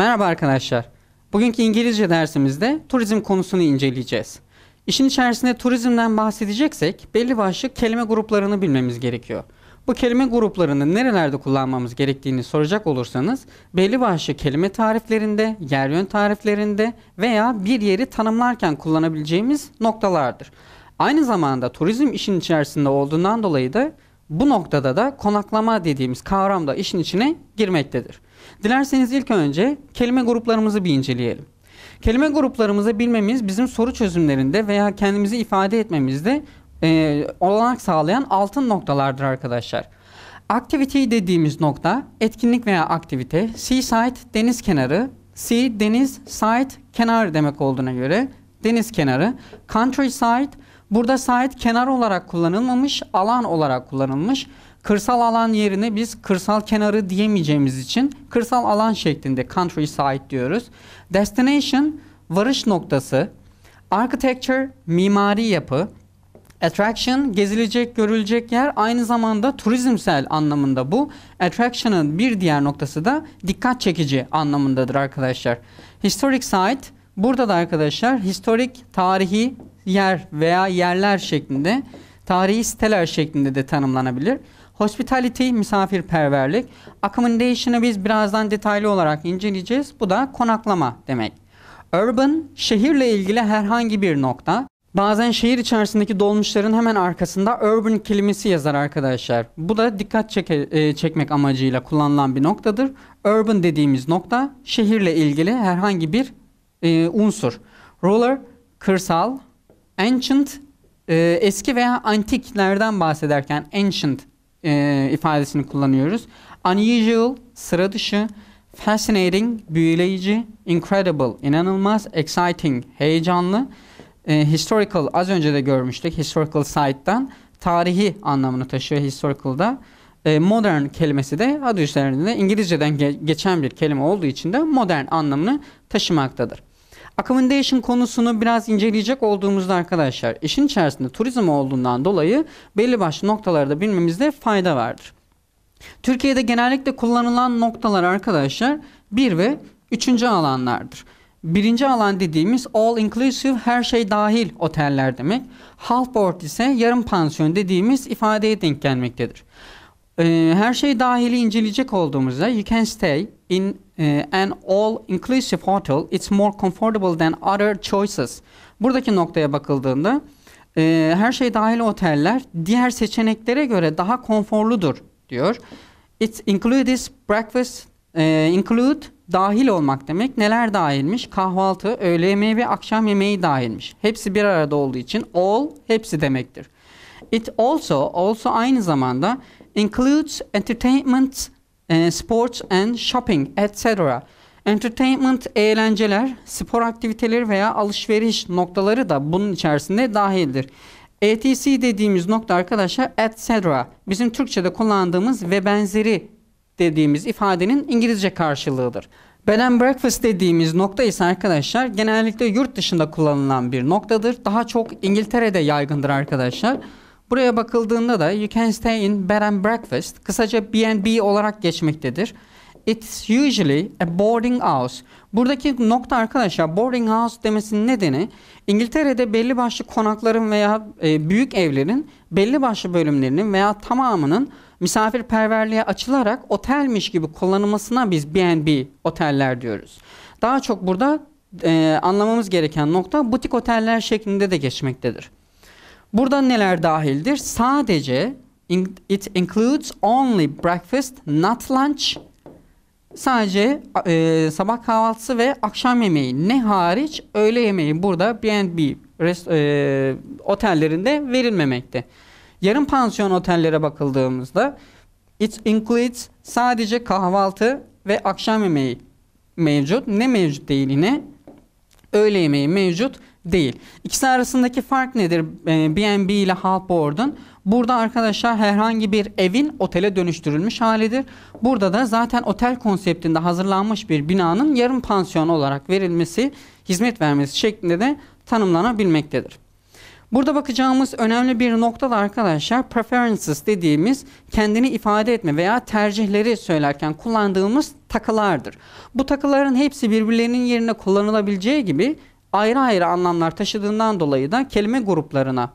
Merhaba arkadaşlar. Bugünkü İngilizce dersimizde turizm konusunu inceleyeceğiz. İşin içerisinde turizmden bahsedeceksek belli başlı kelime gruplarını bilmemiz gerekiyor. Bu kelime gruplarını nerelerde kullanmamız gerektiğini soracak olursanız belli başlı kelime tariflerinde, yer yön tariflerinde veya bir yeri tanımlarken kullanabileceğimiz noktalardır. Aynı zamanda turizm işin içerisinde olduğundan dolayı da bu noktada da konaklama dediğimiz kavram da işin içine girmektedir. Dilerseniz ilk önce kelime gruplarımızı bir inceleyelim. Kelime gruplarımızı bilmemiz bizim soru çözümlerinde veya kendimizi ifade etmemizde e, olanak sağlayan altın noktalardır arkadaşlar. Activity dediğimiz nokta etkinlik veya aktivite, seaside deniz kenarı, sea deniz, site kenar demek olduğuna göre deniz kenarı, countryside burada site kenar olarak kullanılmamış, alan olarak kullanılmış. Kırsal alan yerine biz kırsal kenarı diyemeyeceğimiz için kırsal alan şeklinde countryside diyoruz. Destination varış noktası, architecture mimari yapı, Attraction gezilecek, görülecek yer aynı zamanda turizmsel anlamında bu. Attraction'ın bir diğer noktası da dikkat çekici anlamındadır arkadaşlar. Historic site burada da arkadaşlar historik tarihi yer veya yerler şeklinde tarihi siteler şeklinde de tanımlanabilir. Hospitality, misafirperverlik. Accommodation'ı biz birazdan detaylı olarak inceleyeceğiz. Bu da konaklama demek. Urban, şehirle ilgili herhangi bir nokta. Bazen şehir içerisindeki dolmuşların hemen arkasında urban kelimesi yazar arkadaşlar. Bu da dikkat çeke, e, çekmek amacıyla kullanılan bir noktadır. Urban dediğimiz nokta şehirle ilgili herhangi bir e, unsur. Ruler, kırsal, ancient, e, eski veya antiklerden bahsederken ancient e, ifadesini kullanıyoruz. Unusual, sıra dışı, fascinating, büyüleyici, incredible, inanılmaz, exciting, heyecanlı, e, historical, az önce de görmüştük historical site'dan tarihi anlamını taşıyor historical'da. E, modern kelimesi de adı üzerinde İngilizceden ge geçen bir kelime olduğu için de modern anlamını taşımaktadır. Accommodation konusunu biraz inceleyecek olduğumuzda arkadaşlar işin içerisinde turizm olduğundan dolayı belli başlı noktaları da bilmemizde fayda vardır. Türkiye'de genellikle kullanılan noktalar arkadaşlar 1 ve 3. alanlardır. Birinci alan dediğimiz all inclusive her şey dahil oteller demek. Half board ise yarım pansiyon dediğimiz ifadeye denk gelmektedir. Ee, her şey dahili inceleyecek olduğumuzda you can stay in e, an all-inclusive hotel. It's more comfortable than other choices. Buradaki noktaya bakıldığında e, her şey dahil oteller diğer seçeneklere göre daha konforludur diyor. It includes breakfast, e, include dahil olmak demek. Neler dahilmiş? Kahvaltı, öğle yemeği ve akşam yemeği dahilmiş. Hepsi bir arada olduğu için all hepsi demektir. It also, also aynı zamanda includes entertainment, e, sports and shopping etc. Entertainment, eğlenceler, spor aktiviteleri veya alışveriş noktaları da bunun içerisinde dahildir. ETC dediğimiz nokta arkadaşlar etc. Bizim Türkçe'de kullandığımız ve benzeri dediğimiz ifadenin İngilizce karşılığıdır. Bed and breakfast dediğimiz nokta ise arkadaşlar genellikle yurt dışında kullanılan bir noktadır. Daha çok İngiltere'de yaygındır arkadaşlar. Buraya bakıldığında da you can stay in bed and breakfast kısaca B&B olarak geçmektedir. It's usually a boarding house. Buradaki nokta arkadaşlar boarding house demesinin nedeni İngiltere'de belli başlı konakların veya e, büyük evlerin belli başlı bölümlerinin veya tamamının misafirperverliğe açılarak otelmiş gibi kullanılmasına biz B&B oteller diyoruz. Daha çok burada e, anlamamız gereken nokta butik oteller şeklinde de geçmektedir. Burada neler dahildir? Sadece it includes only breakfast, not lunch. Sadece e, sabah kahvaltısı ve akşam yemeği. Ne hariç? Öğle yemeği burada B&B e, otellerinde verilmemekte. Yarım pansiyon otellere bakıldığımızda it includes sadece kahvaltı ve akşam yemeği mevcut. Ne mevcut değil yine? Öğle yemeği mevcut değil. İkisi arasındaki fark nedir? BNB ee, ile Halport'un burada arkadaşlar herhangi bir evin otele dönüştürülmüş halidir. Burada da zaten otel konseptinde hazırlanmış bir binanın yarım pansiyon olarak verilmesi, hizmet vermesi şeklinde de tanımlanabilmektedir. Burada bakacağımız önemli bir nokta da arkadaşlar preferences dediğimiz kendini ifade etme veya tercihleri söylerken kullandığımız takılardır. Bu takıların hepsi birbirlerinin yerine kullanılabileceği gibi ayrı ayrı anlamlar taşıdığından dolayı da kelime gruplarına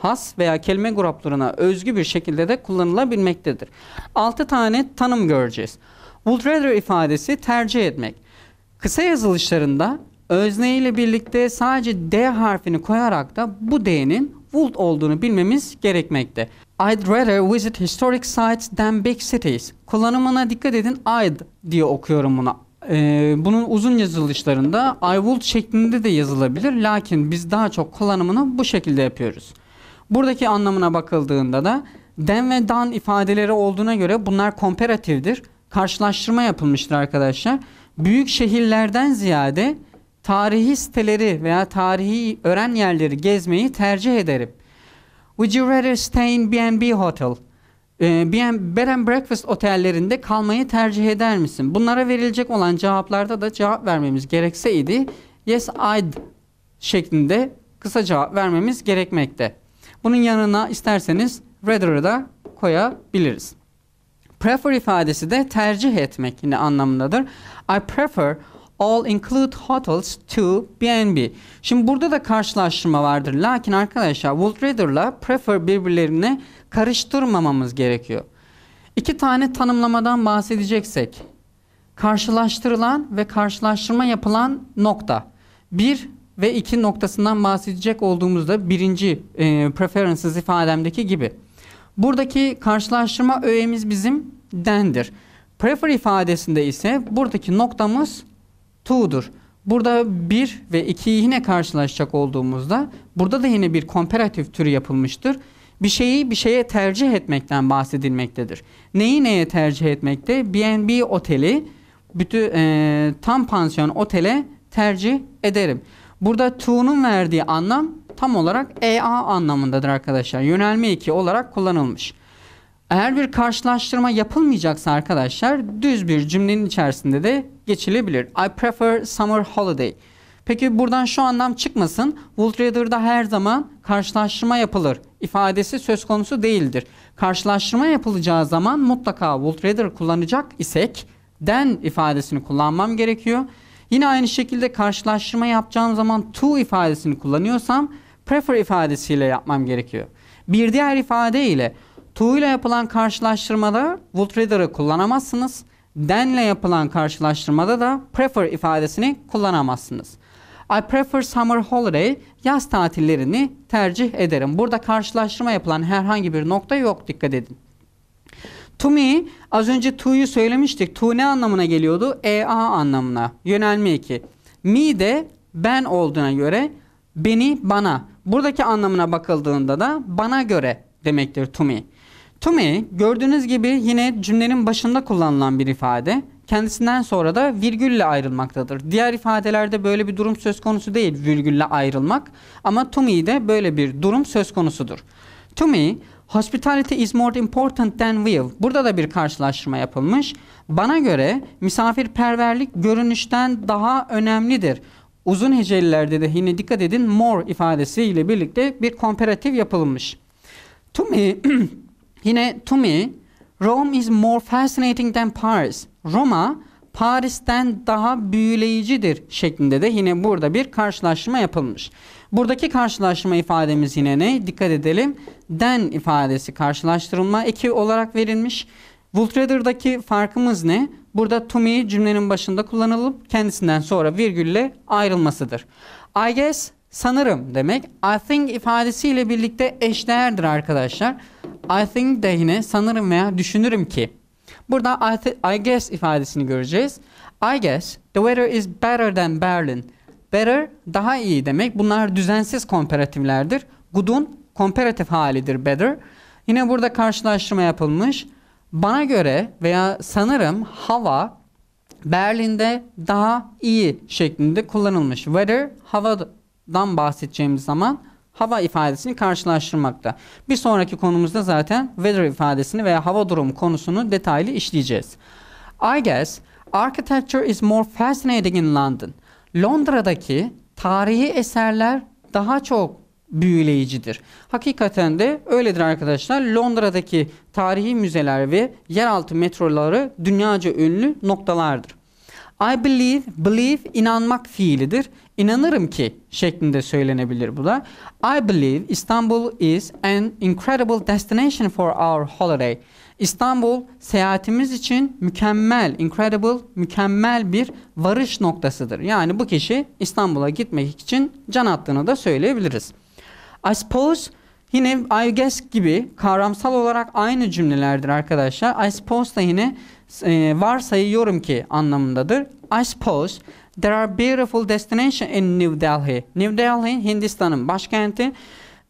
has veya kelime gruplarına özgü bir şekilde de kullanılabilmektedir. 6 tane tanım göreceğiz. Would rather ifadesi tercih etmek. Kısa yazılışlarında özne ile birlikte sadece D harfini koyarak da bu D'nin would olduğunu bilmemiz gerekmekte. I'd rather visit historic sites than big cities. Kullanımına dikkat edin I'd diye okuyorum buna. Ee, bunun uzun yazılışlarında I would şeklinde de yazılabilir. Lakin biz daha çok kullanımını bu şekilde yapıyoruz. Buradaki anlamına bakıldığında da then ve done ifadeleri olduğuna göre bunlar komparatiftir. Karşılaştırma yapılmıştır arkadaşlar. Büyük şehirlerden ziyade tarihi siteleri veya tarihi öğren yerleri gezmeyi tercih ederim. Would you rather stay in B&B hotel? Ee, Bed and Breakfast otellerinde kalmayı tercih eder misin? Bunlara verilecek olan cevaplarda da cevap vermemiz gerekseydi yes I'd şeklinde kısa cevap vermemiz gerekmekte. Bunun yanına isterseniz rather'ı da koyabiliriz. Prefer ifadesi de tercih etmek yine anlamındadır. I prefer all include hotels to BNB. Şimdi burada da karşılaştırma vardır. Lakin arkadaşlar would rather'la prefer birbirlerini karıştırmamamız gerekiyor. İki tane tanımlamadan bahsedeceksek karşılaştırılan ve karşılaştırma yapılan nokta. Bir ve iki noktasından bahsedecek olduğumuzda birinci e, preferences ifademdeki gibi. Buradaki karşılaştırma öğemiz bizim dendir. Prefer ifadesinde ise buradaki noktamız to'dur. Burada 1 ve 2'yi yine karşılaşacak olduğumuzda burada da yine bir komperatif türü yapılmıştır. Bir şeyi bir şeye tercih etmekten bahsedilmektedir. Neyi neye tercih etmekte? BNB oteli bütün e, tam pansiyon otele tercih ederim. Burada to'nun verdiği anlam tam olarak EA anlamındadır arkadaşlar. Yönelme 2 olarak kullanılmış. Eğer bir karşılaştırma yapılmayacaksa arkadaşlar düz bir cümlenin içerisinde de geçilebilir. I prefer summer holiday. Peki buradan şu anlam çıkmasın. Would rather'da her zaman karşılaştırma yapılır. İfadesi söz konusu değildir. Karşılaştırma yapılacağı zaman mutlaka would rather kullanacak isek then ifadesini kullanmam gerekiyor. Yine aynı şekilde karşılaştırma yapacağım zaman to ifadesini kullanıyorsam prefer ifadesiyle yapmam gerekiyor. Bir diğer ifade ile to'yla yapılan karşılaştırmada would rather'ı kullanamazsınız. Then'le yapılan karşılaştırmada da prefer ifadesini kullanamazsınız. I prefer summer holiday yaz tatillerini tercih ederim. Burada karşılaştırma yapılan herhangi bir nokta yok dikkat edin. To me az önce to'yu söylemiştik. To ne anlamına geliyordu? EA anlamına. Yönelme 2. Me de ben olduğuna göre beni bana. Buradaki anlamına bakıldığında da bana göre demektir to me. To me gördüğünüz gibi yine cümlenin başında kullanılan bir ifade. Kendisinden sonra da virgülle ayrılmaktadır. Diğer ifadelerde böyle bir durum söz konusu değil virgülle ayrılmak. Ama to de böyle bir durum söz konusudur. To me Hospitality is more important than will. Burada da bir karşılaştırma yapılmış. Bana göre misafirperverlik görünüşten daha önemlidir. Uzun hecelilerde de yine dikkat edin more ifadesiyle birlikte bir komparatif yapılmış. To me Yine to me, Rome is more fascinating than Paris. Roma Paris'ten daha büyüleyicidir şeklinde de yine burada bir karşılaştırma yapılmış. Buradaki karşılaştırma ifademiz yine ne? Dikkat edelim. Den ifadesi karşılaştırılma eki olarak verilmiş. Wooltrader'daki farkımız ne? Burada to me cümlenin başında kullanılıp kendisinden sonra virgülle ayrılmasıdır. I guess sanırım demek. I think ifadesiyle birlikte eşdeğerdir arkadaşlar. I think de yine sanırım veya düşünürüm ki. Burada I, I guess ifadesini göreceğiz. I guess the weather is better than Berlin. Better daha iyi demek. Bunlar düzensiz komparatiflerdir. Good'un komparatif halidir better. Yine burada karşılaştırma yapılmış. Bana göre veya sanırım hava Berlin'de daha iyi şeklinde kullanılmış. Weather havadan bahsedeceğimiz zaman hava ifadesini karşılaştırmakta. Bir sonraki konumuzda zaten weather ifadesini veya hava durumu konusunu detaylı işleyeceğiz. I guess architecture is more fascinating in London. Londra'daki tarihi eserler daha çok büyüleyicidir. Hakikaten de öyledir arkadaşlar. Londra'daki tarihi müzeler ve yeraltı metroları dünyaca ünlü noktalardır. I believe, believe inanmak fiilidir. İnanırım ki şeklinde söylenebilir bu da. I believe Istanbul is an incredible destination for our holiday. İstanbul seyahatimiz için mükemmel, incredible, mükemmel bir varış noktasıdır. Yani bu kişi İstanbul'a gitmek için can attığını da söyleyebiliriz. I suppose yine I guess gibi kavramsal olarak aynı cümlelerdir arkadaşlar. I suppose da yine e, varsayıyorum ki anlamındadır. I suppose there are beautiful destinations in New Delhi. New Delhi Hindistan'ın başkenti.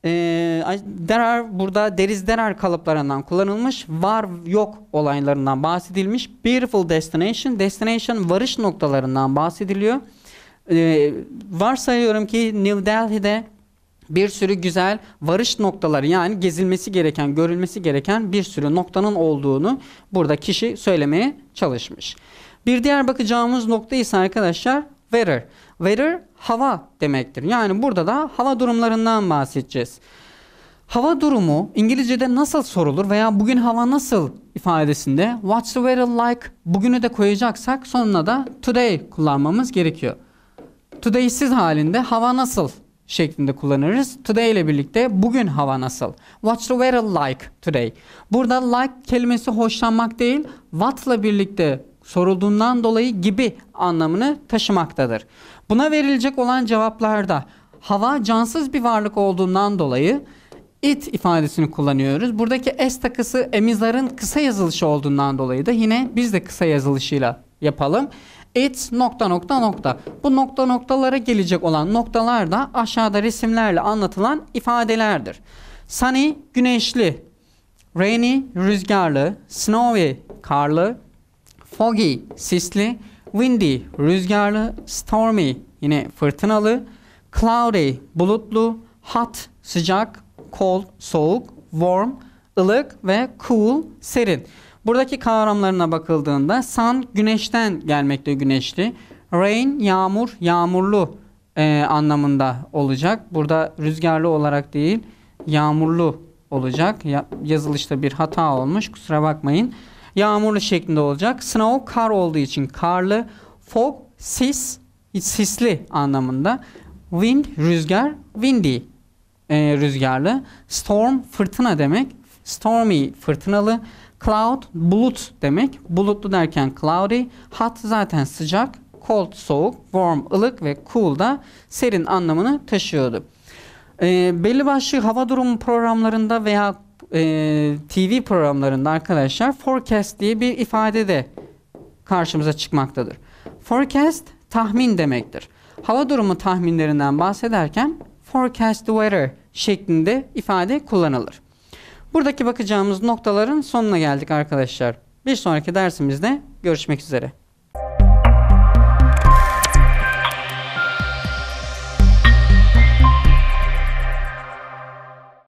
E, there are burada deriz there are kalıplarından kullanılmış. Var yok olaylarından bahsedilmiş. Beautiful destination. Destination varış noktalarından bahsediliyor. E, varsayıyorum ki New Delhi'de bir sürü güzel varış noktaları yani gezilmesi gereken, görülmesi gereken bir sürü noktanın olduğunu burada kişi söylemeye çalışmış. Bir diğer bakacağımız nokta ise arkadaşlar weather. Weather hava demektir. Yani burada da hava durumlarından bahsedeceğiz. Hava durumu İngilizce'de nasıl sorulur veya bugün hava nasıl ifadesinde what's the weather like bugünü de koyacaksak sonuna da today kullanmamız gerekiyor. Today'siz halinde hava nasıl şeklinde kullanırız. Today ile birlikte bugün hava nasıl? What's the weather like today? Burada like kelimesi hoşlanmak değil, whatla birlikte sorulduğundan dolayı gibi anlamını taşımaktadır. Buna verilecek olan cevaplarda hava cansız bir varlık olduğundan dolayı it ifadesini kullanıyoruz. Buradaki s takısı emizarın kısa yazılışı olduğundan dolayı da yine biz de kısa yazılışıyla yapalım. It. nokta nokta nokta. Bu nokta noktalara gelecek olan noktalar da aşağıda resimlerle anlatılan ifadelerdir. Sunny güneşli, rainy rüzgarlı, snowy karlı, foggy sisli, windy rüzgarlı, stormy yine fırtınalı, cloudy bulutlu, hot sıcak, cold soğuk, warm ılık ve cool serin. Buradaki kavramlarına bakıldığında sun güneşten gelmekte güneşli. Rain yağmur, yağmurlu e, anlamında olacak. Burada rüzgarlı olarak değil yağmurlu olacak. Ya, yazılışta bir hata olmuş kusura bakmayın. Yağmurlu şeklinde olacak. Snow kar olduğu için karlı. Fog sis, sisli anlamında. Wind rüzgar, windy e, rüzgarlı. Storm fırtına demek. Stormy fırtınalı. Cloud bulut demek. Bulutlu derken cloudy. Hot zaten sıcak. Cold soğuk. Warm ılık ve cool da serin anlamını taşıyordu. E, belli başlı hava durumu programlarında veya e, TV programlarında arkadaşlar forecast diye bir ifade de karşımıza çıkmaktadır. Forecast tahmin demektir. Hava durumu tahminlerinden bahsederken forecast weather şeklinde ifade kullanılır. Buradaki bakacağımız noktaların sonuna geldik arkadaşlar. Bir sonraki dersimizde görüşmek üzere.